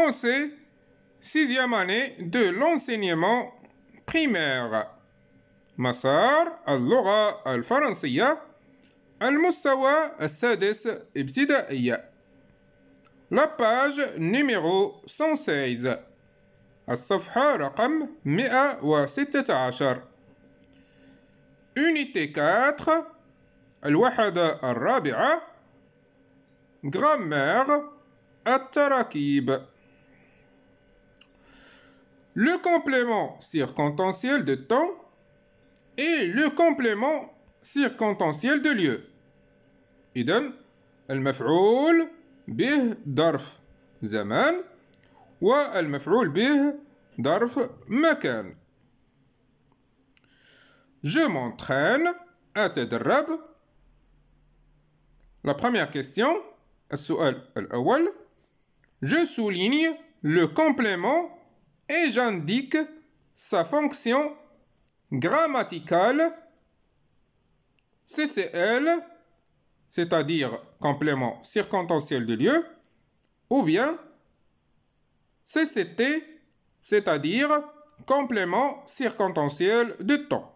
français, sixième année de l'enseignement primaire. مسار faransiya al المستوى السادس ابتدائي La page numéro 116 الصفحة رقم 116 Unité 4 al الرابعة Grammaire التراكيب le complément circonstanciel de temps et le complément circonstanciel de lieu. إذن darf zaman wa زمان والمفعول bih darf مكان. Je m'entraîne à أتدرب. La première question السؤال الأول Je souligne le complément et j'indique sa fonction grammaticale CCL, c'est-à-dire complément circonstanciel de lieu, ou bien CCT, c'est-à-dire complément circonstanciel de temps.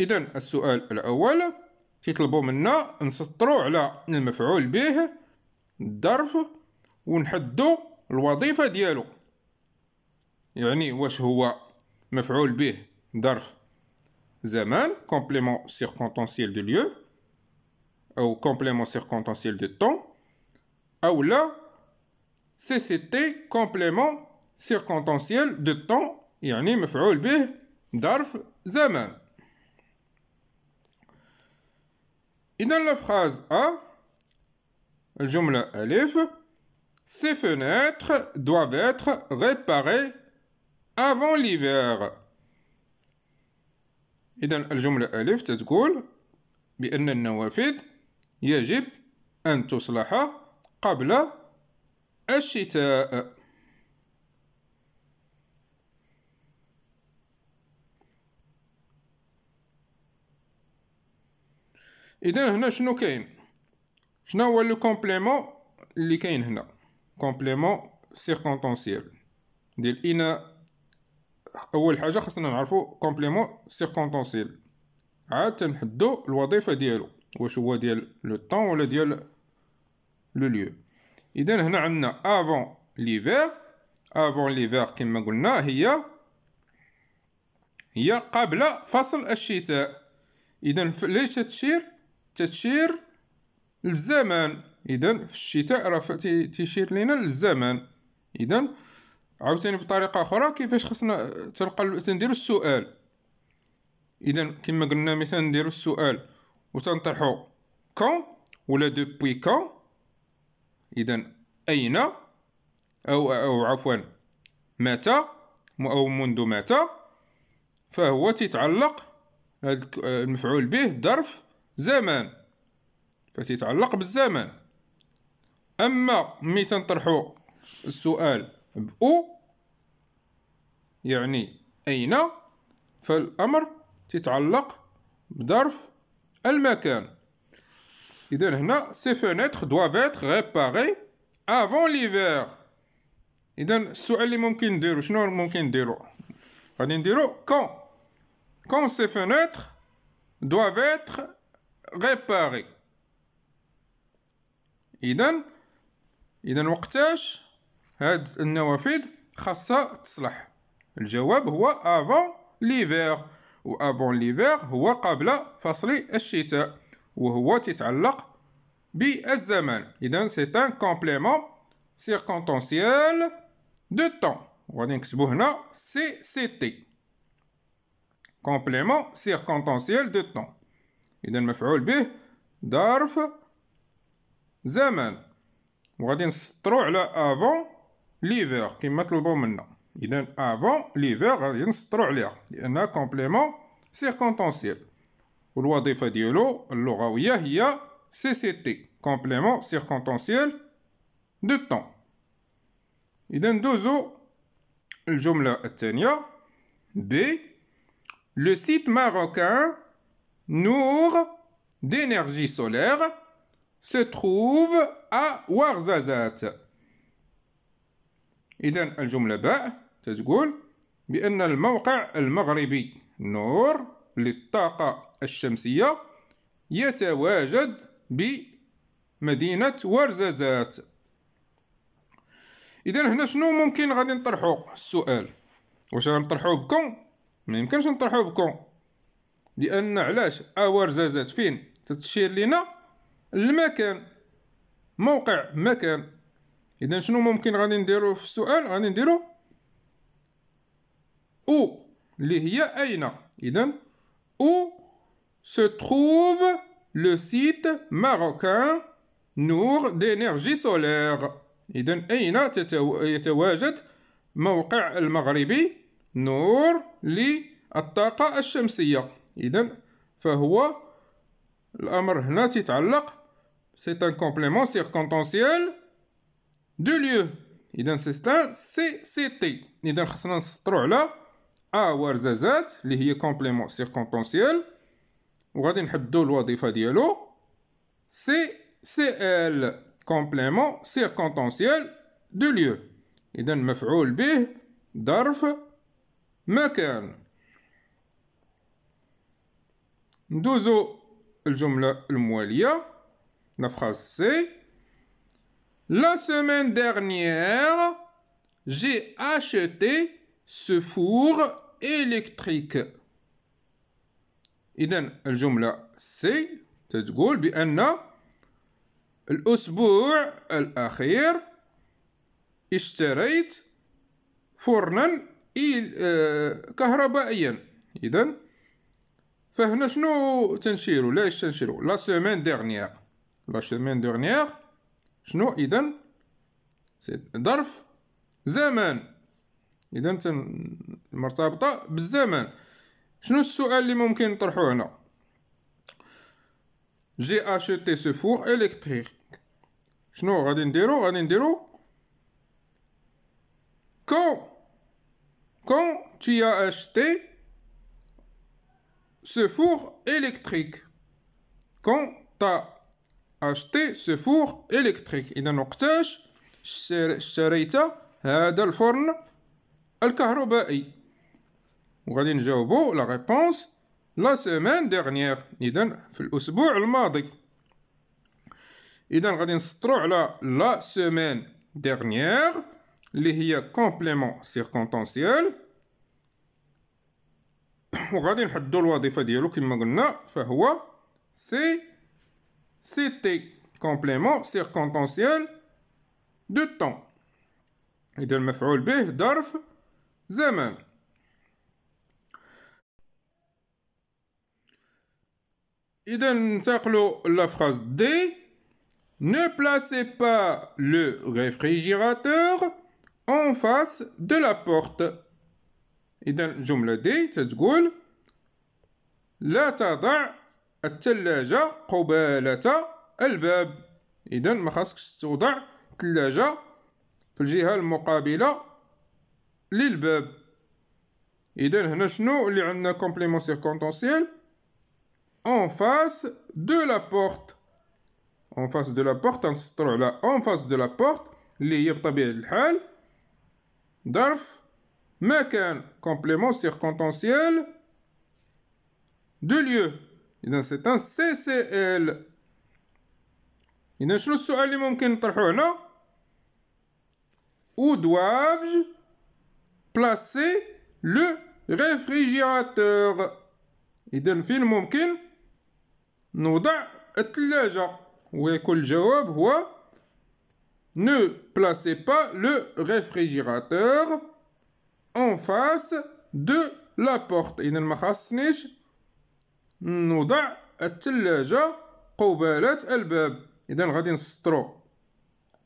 le السؤال منا نسطروا يعني واش هو مفعول complément circonstanciel de lieu ou complément circonstanciel de temps ou là CCT complément circonstanciel de temps يعني مفعول به temps. Et dans la phrase A الجملة ألف Ces fenêtres doivent être réparées avant l'hiver إذا الجملة ألف تقول بأن النوافذ يجب أن تصلح قبل الشتاء إذا هنا شنو كاين شنو هو لو كومبليمون اللي كاين هنا كومبليمون سيركونتونسيال ديال إنا اول حاجه خصنا نعرفو كومبليمون سيركونطونسيل عاد تنحدو الوظيفه ديالو واش هو ديال لو طون ولا ديال لو ليو اذا هنا عندنا افون ليفير افون ليفير كما قلنا هي هي قبل فصل الشتاء اذا ليش تشير تشير للزمان اذا في الشتاء راه تيشير لينا للزمان اذا عاوتاني بطريقه اخرى كيفاش خصنا تلقى تنديروا السؤال اذا كما قلنا مثلا نديروا السؤال وتنطرحوا كون ولا دوبوي كون اذا اين او او عفوا متى او منذ متى فهو تيتعلق المفعول به ظرف زمان فتيتعلق بالزمان اما ملي تنطرحوا السؤال بأو يعني أين فالأمر تتعلق بظرف المكان إذا هنا سي فونيتر دواف إتخ ريباري افون ليفير إذا السؤال اللي ممكن نديرو شنو ممكن نديرو غادي نديرو كون كون سي فونيتر دواف اتر ريباري إذا إذا وقتاش هاد النوافذ خاصها تصلح الجواب هو افون ليفير وافون ليفير هو قبل فصل الشتاء وهو تتعلق بالزمان اذا سي ان كومبليمون سيركونتونسيال دو طون غادي نكتبو هنا سي سي تي كومبليمون سيركونتونسيال دو طون اذا مفعول به ظرف زمان وغادي نسطرو على افون L'hiver qui met le bon maintenant. Il avant l'hiver Il y a complément circonstanciel. Loi de loi c'est le CCT complément circonstanciel de temps. Il y a deux autres. Je le B. Le site marocain Nour d'énergie solaire se trouve à Warzazat. إذا الجملة باء تتقول بأن الموقع المغربي نور للطاقة الشمسية يتواجد بمدينة ورزازات إذا هنا شنو ممكن غادي نطرحو السؤال واش غنطرحوه بكم ما يمكنش نطرحوه بكم لأن علاش أورزازات آه، فين تتشير لنا المكان موقع مكان اذا شنو ممكن غادي نديرو في السؤال غادي نديرو او اللي هي اين اذا او se trouve le site marocain نور d'énergie solaire اذا اين يتواجد موقع المغربي نور للطاقة الشمسية إذا فهو الأمر هنا تتعلق سي ان كومبليمون سيركونتونسيال دو ليو اذا سيستان سي سي تي اذا خصنا نسطرو على ا ورزازات اللي هي كومبليمون سيركونطونسيال وغادي نحددو الوظيفه ديالو سي سي ال كومبليمون سيركونطونسيال دو ليو اذا مفعول به ظرف مكان ندوزو الجمله المواليه نفخاز سي La semaine dernière, j'ai acheté ce four électrique. إذا الجملة سي تتقول بأن الأسبوع الأخير اشتريت فرنا آه، كهربائيا إذا فهنا شنو تنشيرو لا تنشيرو لا سيمين ديرنيير لا سيمين ديرنيير شنو اذا ظرف زمان اذا مرتبطه بالزمان شنو السؤال اللي ممكن نطرحه هنا جي اشيتي سو فور الكتريك شنو غادي نديرو غادي نديرو كون كون تي اشتي سو فور الكتريك كون تا اشتي سفور الكتريك اذا وقتاش اشتريت هذا الفرن الكهربائي وغادي نجاوبو لا ريبونس لا سيمين ديغنيير اذا في الاسبوع الماضي اذا غادي نسطرو على لا سيمين ديغنيير اللي هي كومبليمون سيركونتونسييل وغادي نحدو الوظيفه ديالو كما قلنا فهو سي c'était complément circonstanciel de temps. Et de maf'oul bih darf zaman. إذا ننتقلوا la phrase D Ne placez pas le réfrigérateur en face de la porte. faire الجملة D تتقول لا الثلاجة قبالة الباب إذا ما خاصكش توضع الثلاجة في الجهة المقابلة للباب إذا هنا شنو اللي عندنا كومبليمون سيركونتونسيال اون فاس دو لا بورت اون فاس دو لا بورت غنسطرو على اون فاس دو لا بورت اللي هي بطبيعة الحال ظرف مكان كومبليمون سيركونتونسيال دو ليو c'est un CCL. سي سي a Une شنو السؤال اللي ممكن هنا Où dois-je placer le réfrigérateur Nous فين ممكن نوضع الثلاجة هو Ne placez pas le réfrigérateur en face de la porte. ne m'a نوضع الثلاجة قبالة الباب إذا غادي نسطرو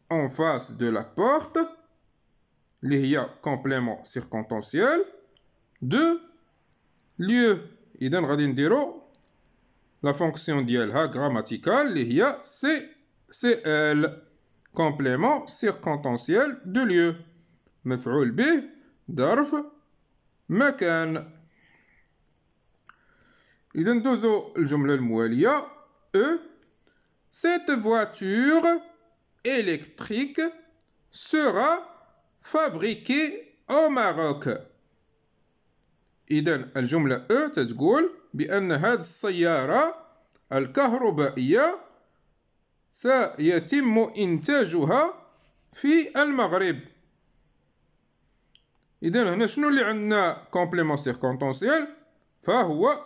en face de la porte اللي هي complément circonstanciel de lieu إذا غادي نديرو la fonction ديالها grammaticale اللي هي C L. complément circonstanciel de lieu مفعول به ظرف مكان إذا ندوزو الجملة الموالية أو سيت فواتور إلكتريك سورا فابريكي أو ماروك إذا الجملة أو e تتقول بأن هاد السيارة الكهربائية سيتم إنتاجها في المغرب إذا هنا شنو اللي عندنا كومبليمون سيركونتونسيال فهو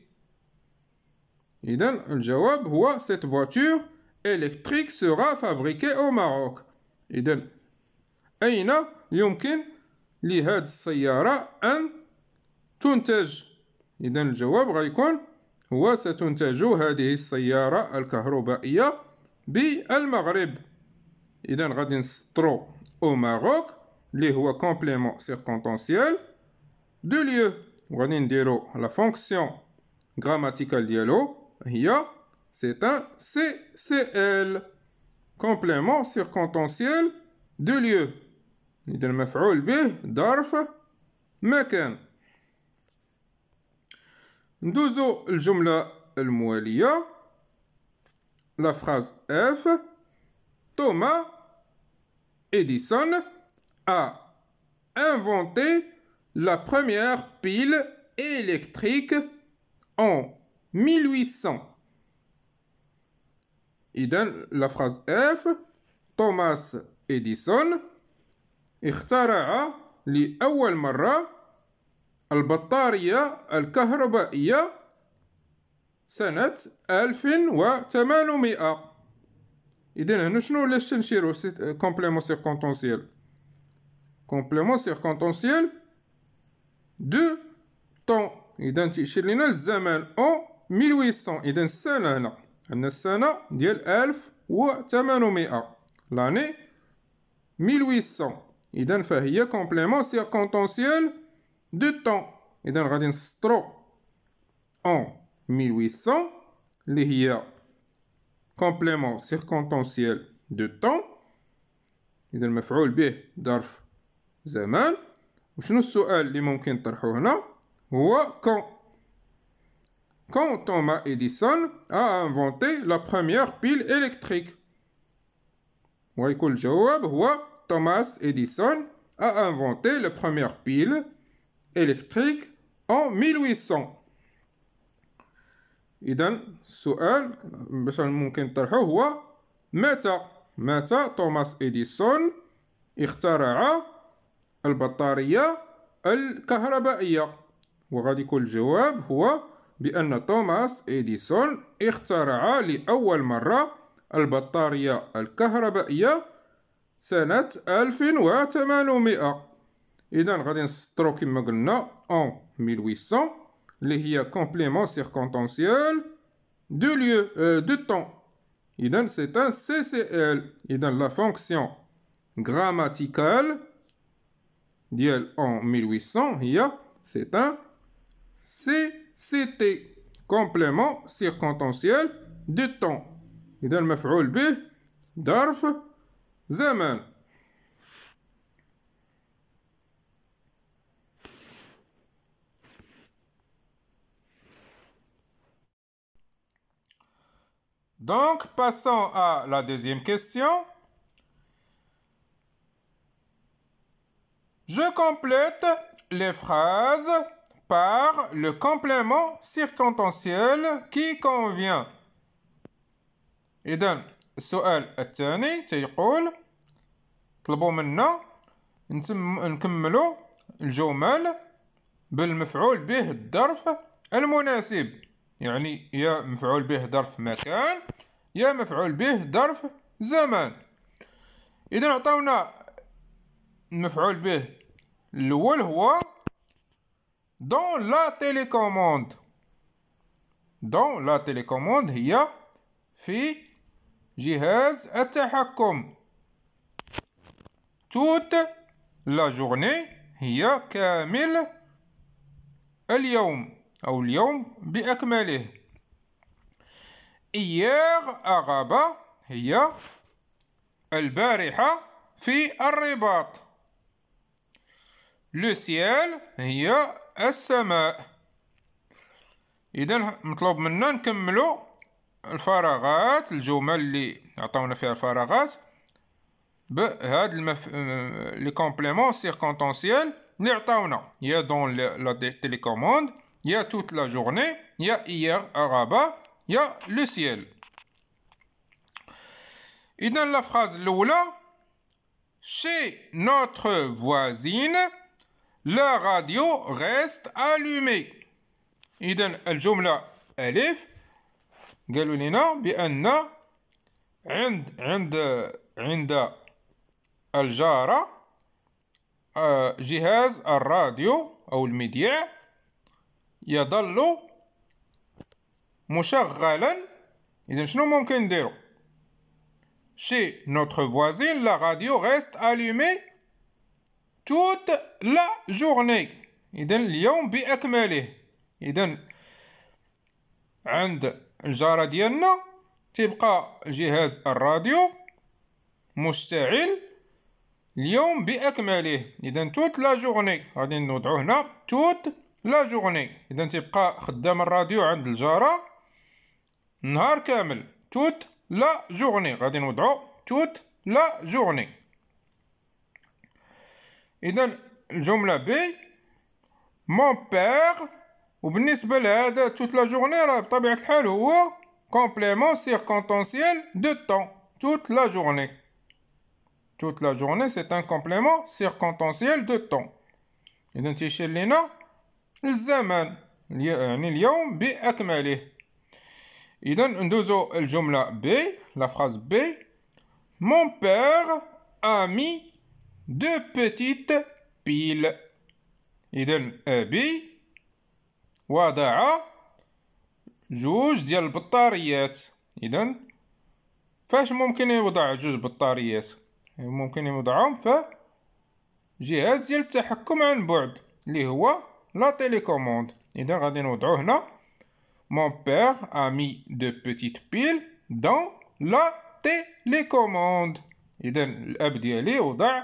Idan, le jawab wa ah, cette voiture électrique sera fabriquée au Maroc. Idan, aina yumkin li had sayara an tuntaj. Idan, le jawab raikon wa ah, satuntajou hadihi sayara al kahrobaïa bi al maghrib. Idan, radin stro au Maroc li huwa complément circonstanciel de lieu. Radin diro la fonction grammaticale dialogue c'est un CCL, complément circonstanciel de lieu. Il المفعول به ظرف مكان ندوزو le la phrase F Thomas Edison a inventé la première pile électrique en 1800 إذن la F توماس Edison اخترع لأول مرة البطارية الكهربائية سنة 1800 إذن هنا شنو علاش تنشيرو كومبليمون سيركونتونسيال كومبليمون سيركونتونسيال دو طون إذن تيشير لينا الزمان أون 1800 اذا السنه هنا عندنا السنه ديال 1800 لاني 1800 اذا فهي كومبليمون سيركونتونسيال دو طون اذا غادي نسطرو اون 1800 اللي هي كومبليمون سيركونتونسيال دو طون اذا مفعول به ظرف زمان وشنو السؤال اللي ممكن نطرحو هنا هو كون quand Thomas Edison a inventé la première pile électrique Thomas Edison a inventé la première pile électrique en 1800 إذا السؤال باش ممكن هو متى متى توماس اخترع وغادي يكون الجواب هو بأن توماس إديسون اخترع لأول مرة البطارية الكهربائية سنة 1800 إذا غادي نسطرو كما قلنا أون 1800 اللي هي كومبليمون سيركونتونسيال دو ليو دو طون إذا سي ان سي سي ال إذا لا فونكسيون غراماتيكال ديال أون 1800 هي سي ان سي c'était complément circonstanciel du temps. Zeman. Donc, passons à la deuxième question. Je complète les phrases par le complément circonstanciel qui convient إذا السؤال الثاني تيقول طلبوا منا نكملوا الجمل بالمفعول به الظرف المناسب يعني يا مفعول به ظرف مكان يا مفعول به ظرف زمان إذا عطاونا المفعول به الأول هو dans la télécommande dans la télécommande هي في جهاز التحكم توت لا جورني هي كامل اليوم أو اليوم بأكمله hier أغابة هي البارحة في الرباط لو سيال هي السماء اذا مطلوب منا نكملو الفراغات الجمل اللي عطاونا فيها الفراغات بهاد المف... لي كومبليمون سيركونتونسييل اللي عطاونا يا دون لا تيليكوموند يا توت لا جورني يا ايير ارابا يا لو سييل اذا لا فراز الاولى شي نوتر فوازين لا راديو غيست الومي إذن الجمله الف قالوا لنا بان عند عند عند الجاره آه، جهاز الراديو او المذياع يظل مشغلا اذا شنو ممكن نديرو شي نوتخ فوازين لا راديو غيست الومي توت لا جورني إذا اليوم بأكمله إذا عند الجارة ديالنا تبقى جهاز الراديو مشتعل اليوم بأكمله إذا توت لا جورني غادي نوضعو هنا توت لا جورني إذا تبقى خدام الراديو عند الجارة نهار كامل توت لا جورني غادي نوضعو توت لا جورني Iden, la phrase B, mon père, ou ben il se balade toute la journée, là, tabia tel complément circonstanciel de temps, toute la journée. Toute la journée, c'est un complément circonstanciel de temps. Il donne le jour li, euh, la B, la phrase B, mon père a mis دو petites بيل إذا أبي وضع جوج ديال البطاريات إذا فاش ممكن يوضع جوج بطاريات ممكن يوضعهم في جهاز ديال التحكم عن بعد اللي هو لا تيليكوموند إذا غادي نوضعو هنا مون بير أمي دو بوتيت بيل دون لا تيليكوموند إذا الأب ديالي وضع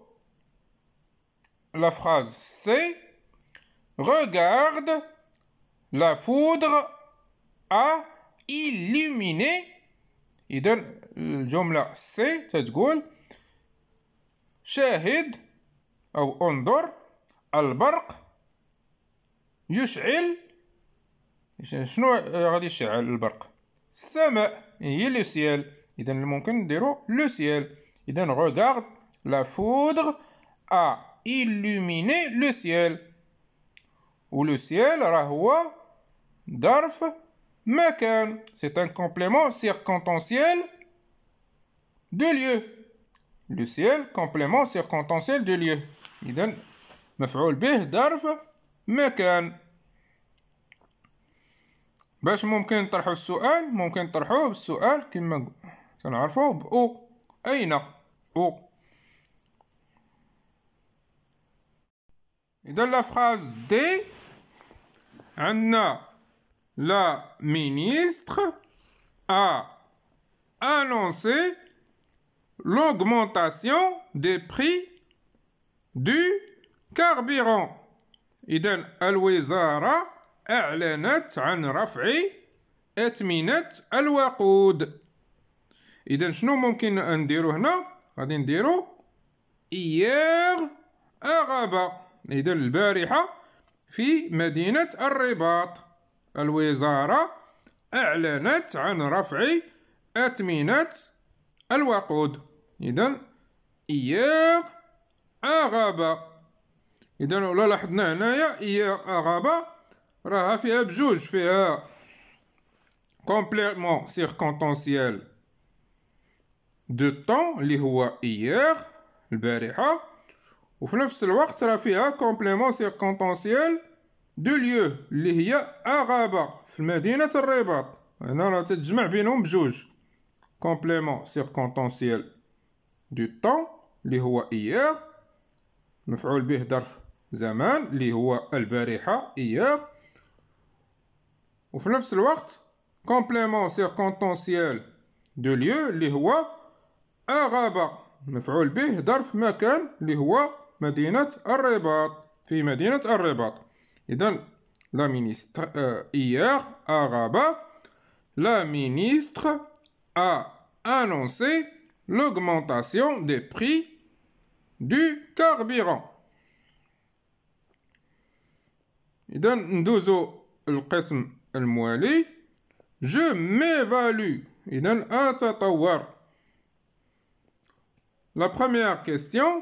La phrase c'est Regarde la foudre a illuminé. et le euh, jumla c'est, t'as du goût. Chahed ou ondor al barq, yshel. Quel genre il y a de yshel al barq? Ciel. Il y le ciel. Idem, le manque le ciel. Idem, regarde la foudre a illuminer le ciel. Ou le ciel, rahwa, darf, mekan C'est un complément circontentiel de lieu. Le ciel, complément circontentiel de lieu. Il donne مفعول به ظرف مكان باش ممكن نطرحو السؤال ممكن نطرحوه بالسؤال كما كنعرفوه بأو أين أو Et dans la phrase D, on a la ministre a annoncé l'augmentation des prix du carburant. et إذا الوزارة أعلنت عن رفع أثمنة الوقود et إذا شنو ممكن نديرو هنا؟ غادي نديرو إييغ أغابة إذا البارحة في مدينة الرباط الوزارة أعلنت عن رفع أثمنة الوقود إذا إيغ أغابة إذا لو لاحظنا هنايا إيغ أغابة راها فيها بجوج فيها كومبليتمون سيركونتونسيال دو طون اللي هو إيغ البارحة وفي نفس الوقت راه فيها كومبليمون سيركونطونسيال دو ليو اللي هي أغابة في مدينة الرباط هنا راه تتجمع بينهم بجوج كومبليمون سيركونطونسيال دو طون اللي هو ايير مفعول به ظرف زمان اللي هو البارحة ايير وفي نفس الوقت كومبليمون سيركونطونسيال دو ليو اللي هو أغابة مفعول به ظرف مكان اللي هو Medina Arribat. Il donne la ministre euh, hier à Rabat. La ministre a annoncé l'augmentation des prix du carburant. Il donne deux autres questions. Je m'évalue. et donne un La première question.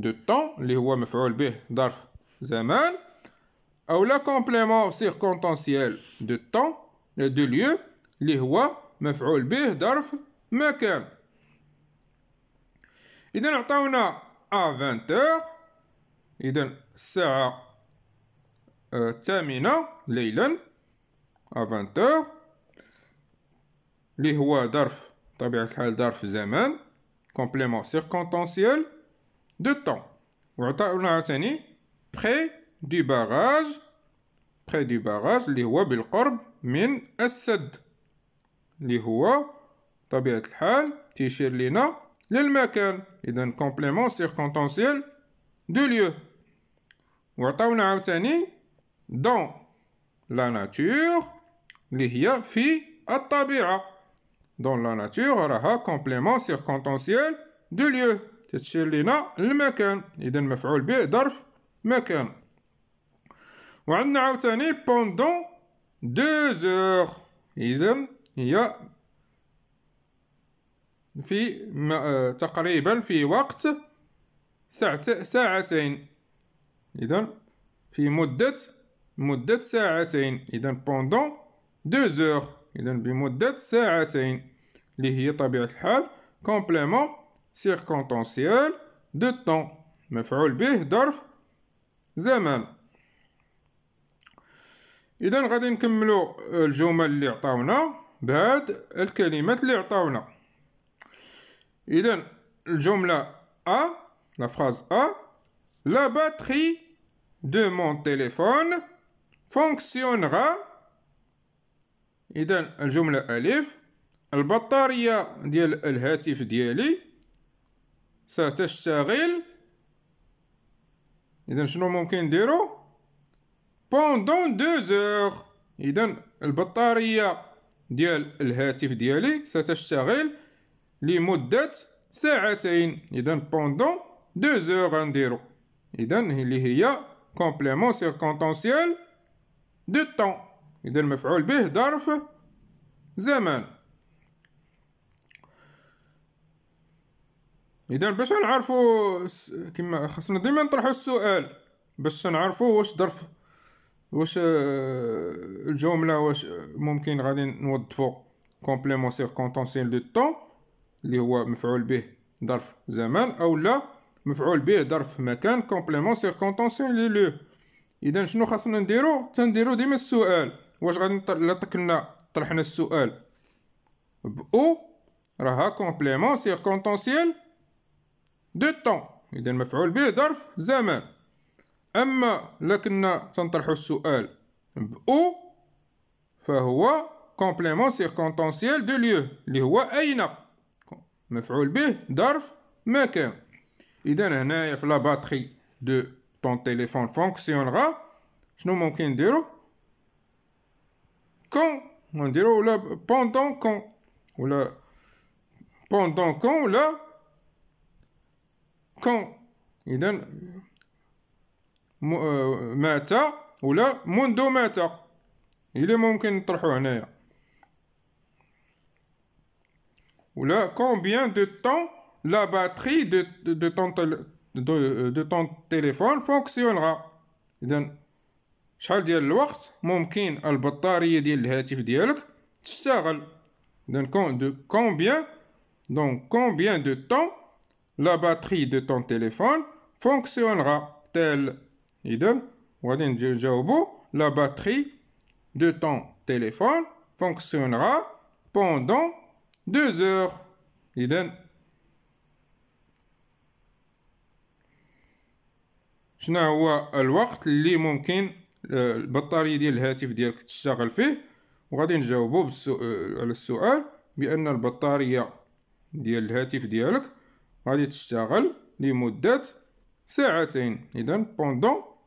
دو طون اللي هو مفعول به ظرف زمان او لا كومبليمون سيركونتانسيال دو طون دو ليو اللي هو مفعول به ظرف مكان اذا عطاونا ا 20 اذا الساعه الثامنه ليلا ا 20 اللي هو ظرف طبيعه الحال ظرف زمان كومبليمون سيركونتانسيال de temps. Wata'ulatani, près du barrage, près du barrage, lihua bil korb min assad. Lihua, tabiat hal tishir lina, lil makan. Et d'un complément circonstanciel de lieu. Wata'ulatani, dans la nature, lihia fi at dans la nature, aura complément circonstanciel de lieu. تتشير لنا المكان اذا مفعول به ظرف مكان وعندنا عاوتاني بوندون دو زوغ اذا هي في آه، تقريبا في وقت ساعت ساعتين اذا في مده مده ساعتين اذا بوندون دو زوغ اذا بمده ساعتين اللي هي طبيعه الحال كومبليمون circonstanciel de temps مفعول به ظرف زمان اذا غادي نكملو الجمل اللي عطاونا بهاد الكلمات اللي عطاونا اذا الجمله ا لا فراز ا لا باتري دو مون تيليفون fonctionnera اذا الجمله الف البطاريه ديال الهاتف ديالي ستشتغل اذا شنو ممكن نديرو بوندون دو زوغ اذا البطاريه ديال الهاتف ديالي ستشتغل لمده ساعتين اذا بوندون دو زوغ غنديرو اذا اللي هي كومبليمون سيركونتونسيال دو طون اذا مفعول به ظرف زمان اذا باش نعرفوا كما خاصنا ديما نطرحوا السؤال باش نعرفوا واش ظرف واش آه، الجمله واش آه، ممكن غادي نوظفوا كومبليمون سيركونتونسيال دو طون اللي هو مفعول به ظرف زمان او لا مفعول به ظرف مكان كومبليمون سيركونتونسيال لي لو اذا شنو خاصنا نديرو تنديرو ديما السؤال واش غادي لا طرحنا طرحنا السؤال او راها كومبليمون سيركونتونسيال دو طون إذا مفعول به ظرف زمان أما لكن تنطرح السؤال ب او فهو كومبليمون سيركونتونسيال دو ليو اللي هو أين مفعول به ظرف مكان إذا هنايا في لاباتري دو طون تيليفون فونكسيونغا شنو ممكن نديرو كون نديرو ولا بوندون كون ولا بوندون كون ولا كون اذا آه، مات ولا منذ مات الى ممكن نطرحو هنايا ولا كومبيان دو طون لا باتري دو دو طون دو دو طون تيليفون فونكسيونغا اذا شحال ديال الوقت ممكن البطاريه ديال الهاتف ديالك تشتغل اذا كون دو كومبيان دونك كومبيان دو طون la batterie de ton téléphone fonctionnera tel إذن غادي نجاوبو la batterie de ton téléphone fonctionnera pendant deux heures إذن شنو هو الوقت اللي ممكن البطارية ديال الهاتف ديالك تشتغل فيه وغادي نجاوبو على السؤال بأن البطارية ديال الهاتف ديالك غادي تشتغل لمدة Il pendant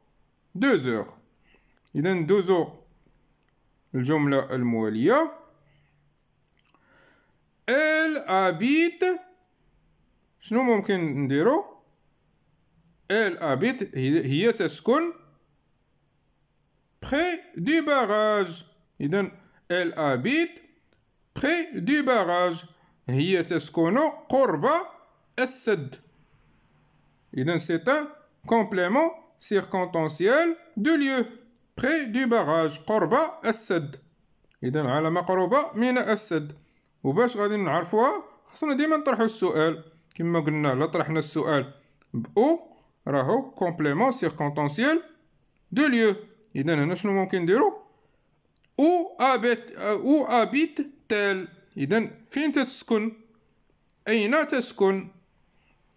deux heures donne deux heures elle habite شنو dire elle habite est habite près du barrage elle habite près du barrage près du barrage. السد إذن سي ان كومبليمون circonstanciel دو ليو بري دو باغاج قرب السد إذن على مقربه من السد وباش غادي نعرفوها خصنا ديما نطرحو السؤال كما قلنا لا طرحنا السؤال بأو راهو كومبليمون circonstanciel دو ليو إذن هنا شنو ممكن نديرو أو أبيت أو أبيت تال إذن فين تسكن أين تسكن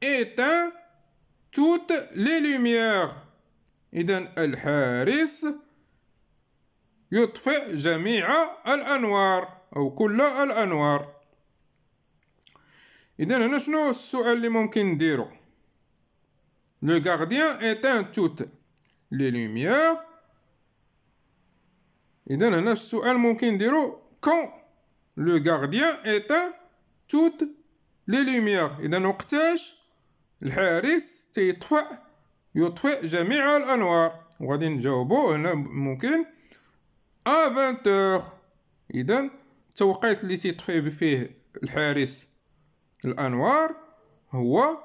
Éteint toutes les lumières. Alors, le jardin. Il ouvre tous les lumières. Ou tous les lumières. Alors, nous avons une question qui en dire. Le gardien éteint toutes les lumières. Alors, nous avons une question qui en dire. Quand le gardien éteint toutes les lumières. Alors, nous avons الحارس تيطفئ يطفئ جميع الأنوار وغادي نجاوبو هنا ممكن ا إذا التوقيت اللي تيطفي فيه الحارس الأنوار هو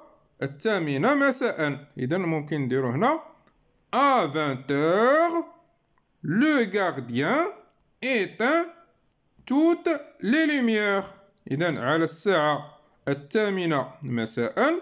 الثامنة مساء إذا ممكن نديرو هنا ا لو غارديان ايتان توت لي إذا على الساعة الثامنة مساء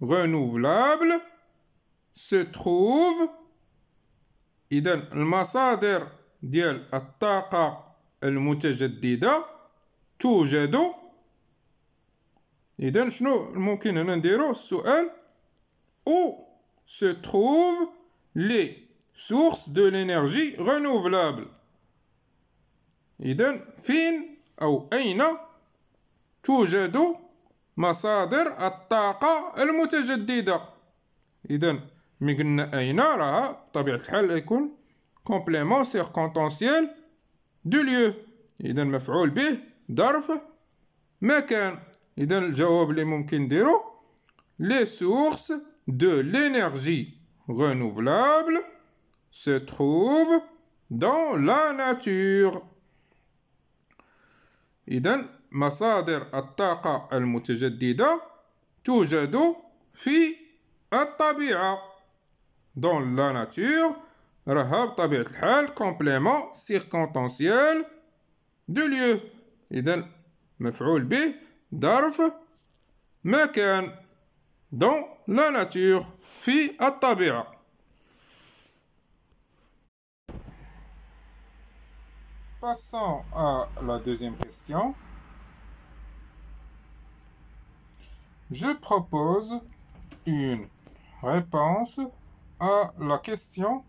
renouvelable se trouve إذا المصادر ديال الطاقة المتجددة توجد إذا شنو ممكن هنا نديرو السؤال أو se trouvent les sources de l'énergie renouvelable إذا فين أو أين توجد Masadir al-taka al-mutajeddida. Idan, migna aïnara, tabi Khal ekoun, complément circonstantiel du lieu. Idan, maf'oul bi, darf, mekan. Idan, j'aoub le Les sources de l'énergie renouvelable se trouvent dans la nature. Idan, مصادر الطاقة المتجددة توجد في الطبيعة دون لا ناتور راها بطبيعة الحال كومبليمون سيركونتونسيال دو ليو إذا مفعول به ظرف مكان دون لا ناتور في الطبيعة Passons à la deuxième question. Je propose une réponse à la question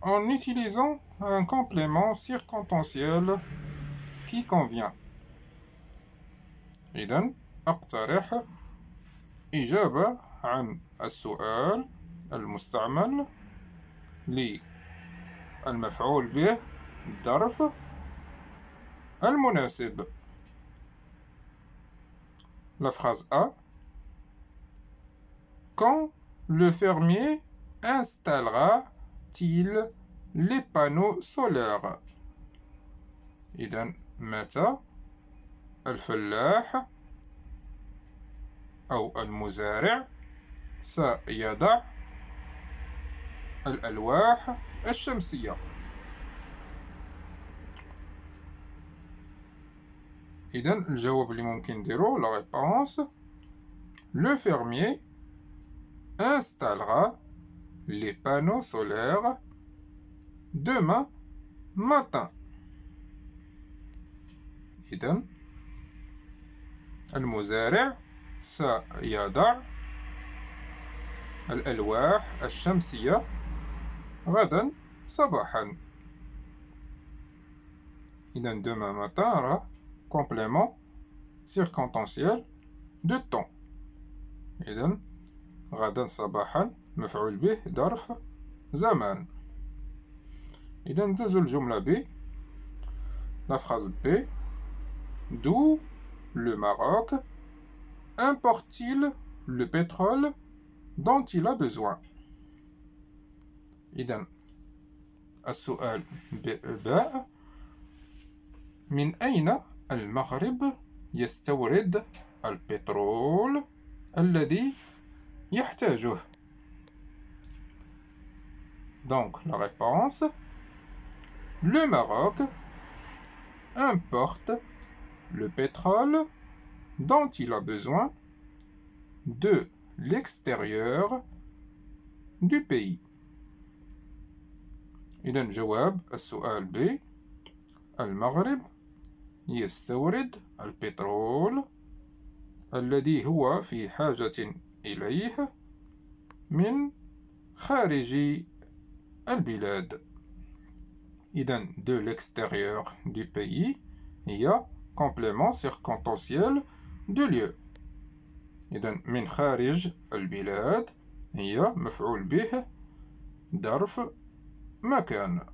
en utilisant un complément circonstanciel qui convient. إذا أقترح إجابة عن السؤال المستعمل للمفعول به الظرف المناسب la phrase A. Quand le fermier installera-t-il les panneaux solaires le إذا متى الفلاح أو المزارع سيضع الألواح الشمسية اذا الجواب اللي ممكن نديرو لا ريبونس لو فيرميي installera لي بانو solaires demain ماتان اذا المزارع سيضع الألواح الشمسية غدا صباحا إذا ماتان راه complément circonstanciel de temps. Et donc, radan sabahan, mefaul bih, darf, zaman. Et donc, jumla B, la phrase B, d'où le Maroc importe-t-il le pétrole dont il a besoin Et donc, b, b, min Aina al Maroc importe Al pétrole Al il a Donc la réponse, le Maroc importe le pétrole dont il a besoin de l'extérieur du pays. يستورد البترول الذي هو في حاجة إليه من خارج البلاد إذن de l'extérieur du pays هي complément circonstanciel de lieu إذن من خارج البلاد هي مفعول به ظرف مكان